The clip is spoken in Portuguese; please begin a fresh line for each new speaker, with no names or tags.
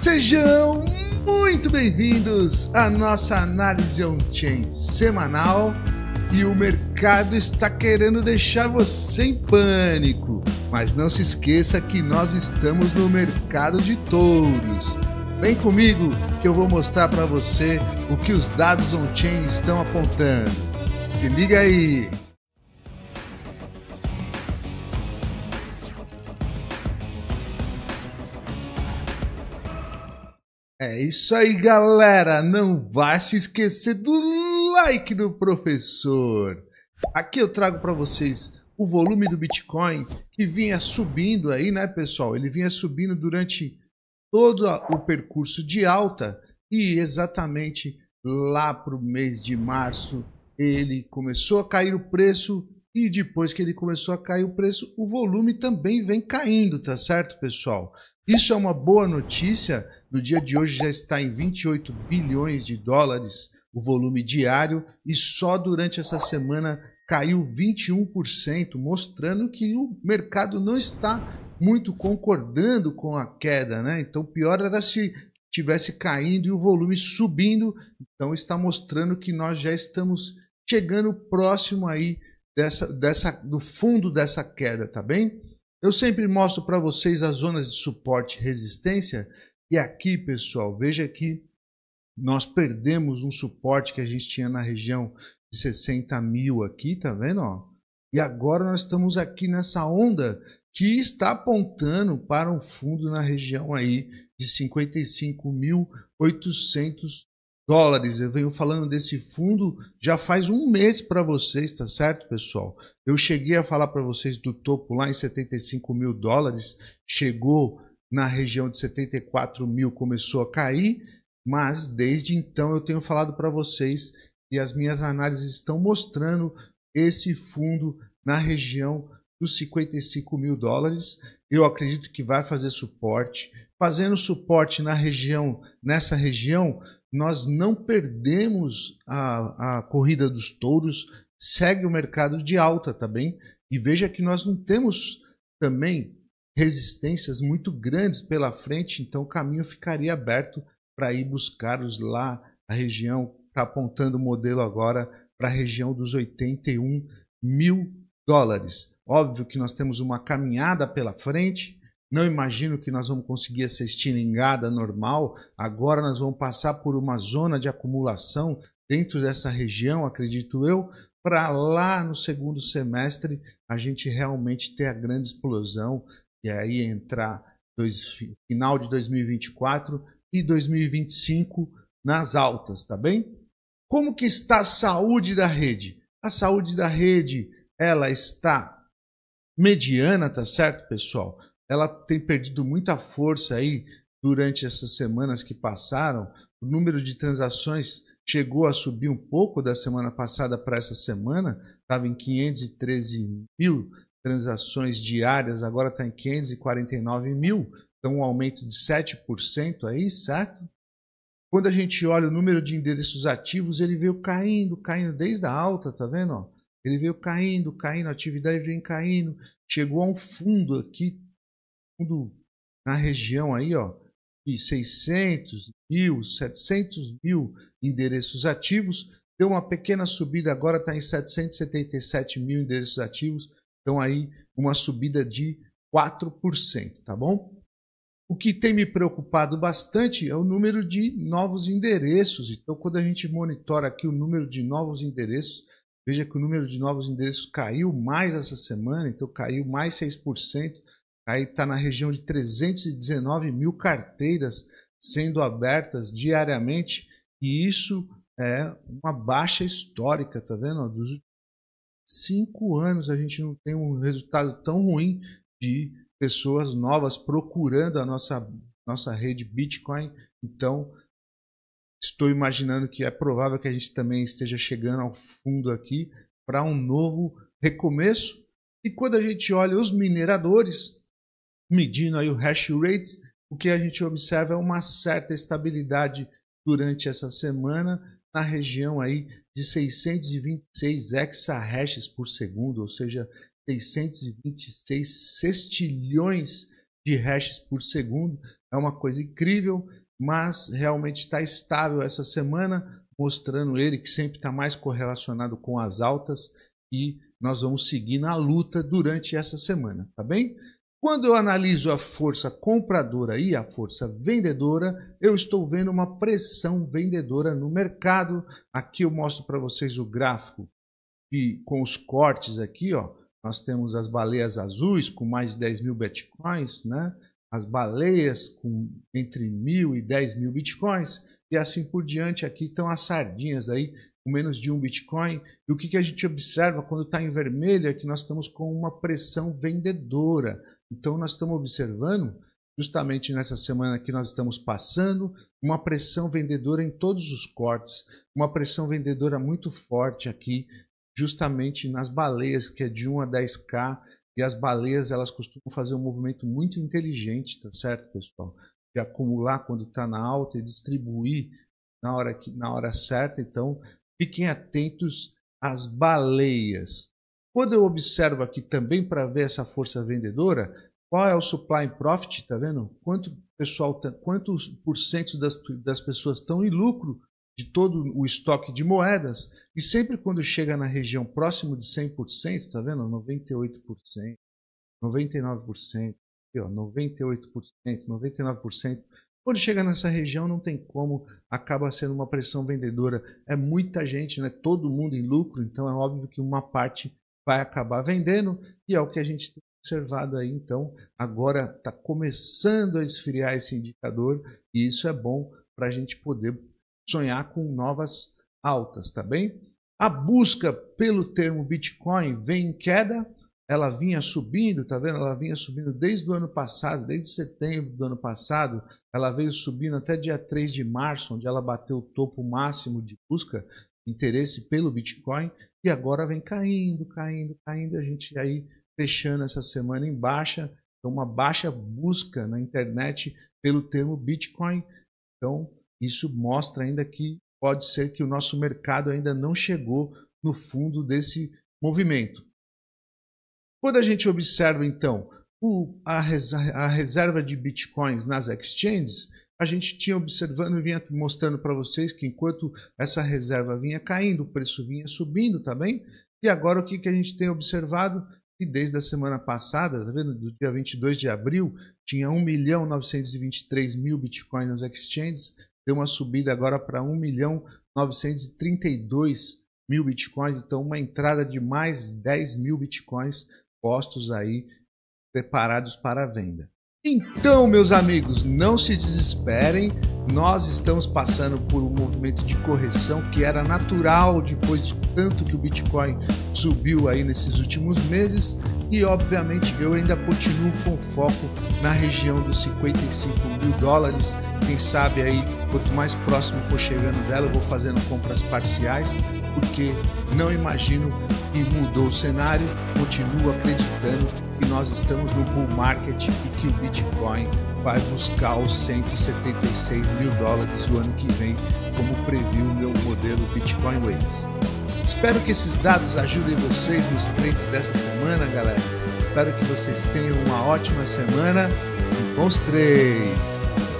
Sejam muito bem-vindos à nossa análise on-chain semanal e o mercado está querendo deixar você em pânico. Mas não se esqueça que nós estamos no mercado de touros. Vem comigo que eu vou mostrar para você o que os dados on-chain estão apontando. Se liga aí! É isso aí, galera. Não vá se esquecer do like do professor. Aqui eu trago para vocês o volume do Bitcoin que vinha subindo aí, né, pessoal? Ele vinha subindo durante todo o percurso de alta e exatamente lá para o mês de março ele começou a cair o preço e depois que ele começou a cair o preço, o volume também vem caindo, tá certo, pessoal? Isso é uma boa notícia no dia de hoje já está em 28 bilhões de dólares o volume diário e só durante essa semana caiu 21%, mostrando que o mercado não está muito concordando com a queda, né? Então, pior era se tivesse caindo e o volume subindo. Então, está mostrando que nós já estamos chegando próximo aí dessa, dessa, do fundo dessa queda, tá bem? Eu sempre mostro para vocês as zonas de suporte e resistência. E aqui, pessoal, veja que nós perdemos um suporte que a gente tinha na região de 60 mil aqui, tá vendo? Ó? E agora nós estamos aqui nessa onda que está apontando para um fundo na região aí de 55.800 dólares. Eu venho falando desse fundo já faz um mês para vocês, tá certo, pessoal? Eu cheguei a falar para vocês do topo lá em 75 mil dólares, chegou na região de 74 mil começou a cair, mas desde então eu tenho falado para vocês e as minhas análises estão mostrando esse fundo na região dos 55 mil dólares. Eu acredito que vai fazer suporte. Fazendo suporte na região, nessa região, nós não perdemos a, a corrida dos touros, segue o mercado de alta também. Tá bem? e veja que nós não temos também resistências muito grandes pela frente, então o caminho ficaria aberto para ir buscá-los lá, a região está apontando o modelo agora para a região dos 81 mil dólares. Óbvio que nós temos uma caminhada pela frente, não imagino que nós vamos conseguir essa estilingada normal. Agora nós vamos passar por uma zona de acumulação dentro dessa região, acredito eu, para lá no segundo semestre a gente realmente ter a grande explosão e aí entrar dois, final de 2024 e 2025 nas altas, tá bem? Como que está a saúde da rede? A saúde da rede, ela está mediana, tá certo, pessoal? Ela tem perdido muita força aí durante essas semanas que passaram. O número de transações chegou a subir um pouco da semana passada para essa semana, estava em 513 mil transações diárias, agora está em 549 mil, então um aumento de 7% aí, certo? Quando a gente olha o número de endereços ativos, ele veio caindo, caindo desde a alta, tá vendo? Ó? Ele veio caindo, caindo, a atividade vem caindo, chegou a um fundo aqui, fundo na região aí, ó, de 600 mil, 700 mil endereços ativos, deu uma pequena subida, agora está em 777 mil endereços ativos, então aí uma subida de 4%, tá bom? O que tem me preocupado bastante é o número de novos endereços. Então, quando a gente monitora aqui o número de novos endereços, veja que o número de novos endereços caiu mais essa semana, então caiu mais 6%. Aí está na região de 319 mil carteiras sendo abertas diariamente, e isso é uma baixa histórica, tá vendo? Dos cinco anos a gente não tem um resultado tão ruim de pessoas novas procurando a nossa, nossa rede Bitcoin. Então, estou imaginando que é provável que a gente também esteja chegando ao fundo aqui para um novo recomeço. E quando a gente olha os mineradores medindo aí o hash rate, o que a gente observa é uma certa estabilidade durante essa semana na região aí de 626 exahashes por segundo, ou seja, 626 sextilhões de hashes por segundo. É uma coisa incrível, mas realmente está estável essa semana, mostrando ele que sempre está mais correlacionado com as altas e nós vamos seguir na luta durante essa semana, tá bem? Quando eu analiso a força compradora e a força vendedora, eu estou vendo uma pressão vendedora no mercado. Aqui eu mostro para vocês o gráfico e com os cortes aqui, ó, nós temos as baleias azuis com mais de 10 mil bitcoins, né? as baleias com entre mil e 10 mil bitcoins e assim por diante. Aqui estão as sardinhas aí com menos de um bitcoin. E o que, que a gente observa quando está em vermelho é que nós estamos com uma pressão vendedora então, nós estamos observando, justamente nessa semana que nós estamos passando, uma pressão vendedora em todos os cortes, uma pressão vendedora muito forte aqui, justamente nas baleias, que é de 1 a 10K, e as baleias elas costumam fazer um movimento muito inteligente, tá certo, pessoal? De acumular quando está na alta e distribuir na hora, que, na hora certa. Então, fiquem atentos às baleias. Quando eu observo aqui também para ver essa força vendedora, qual é o supply and profit, tá vendo? Quanto pessoal, quantos por cento das, das pessoas estão em lucro de todo o estoque de moedas? E sempre quando chega na região próximo de 100%, tá vendo? 98%, 99%, 98%, 99%. Quando chega nessa região, não tem como, acaba sendo uma pressão vendedora. É muita gente, né? todo mundo em lucro, então é óbvio que uma parte vai acabar vendendo, e é o que a gente tem observado aí, então, agora está começando a esfriar esse indicador, e isso é bom para a gente poder sonhar com novas altas, tá bem? A busca pelo termo Bitcoin vem em queda, ela vinha subindo, tá vendo? Ela vinha subindo desde o ano passado, desde setembro do ano passado, ela veio subindo até dia 3 de março, onde ela bateu o topo máximo de busca, interesse pelo Bitcoin e agora vem caindo, caindo, caindo. A gente aí fechando essa semana em baixa, então uma baixa busca na internet pelo termo Bitcoin. Então isso mostra ainda que pode ser que o nosso mercado ainda não chegou no fundo desse movimento. Quando a gente observa então o, a, res, a reserva de bitcoins nas exchanges, a gente tinha observando e vinha mostrando para vocês que enquanto essa reserva vinha caindo, o preço vinha subindo também. Tá e agora o que, que a gente tem observado? Que desde a semana passada, tá vendo? Do dia 22 de abril, tinha 1 milhão 923 mil bitcoins nas exchanges, deu uma subida agora para 1 milhão 932 mil bitcoins, então uma entrada de mais 10 mil bitcoins postos aí, preparados para a venda. Então, meus amigos, não se desesperem. Nós estamos passando por um movimento de correção que era natural depois de tanto que o Bitcoin subiu aí nesses últimos meses. E obviamente eu ainda continuo com foco na região dos 55 mil dólares. Quem sabe aí, quanto mais próximo for chegando dela, eu vou fazendo compras parciais, porque não imagino que mudou o cenário. Continuo acreditando que nós estamos no bull market e que o Bitcoin vai buscar os 176 mil dólares o ano que vem, como previu o meu modelo Bitcoin Waves. Espero que esses dados ajudem vocês nos trades dessa semana, galera. Espero que vocês tenham uma ótima semana e bons trades!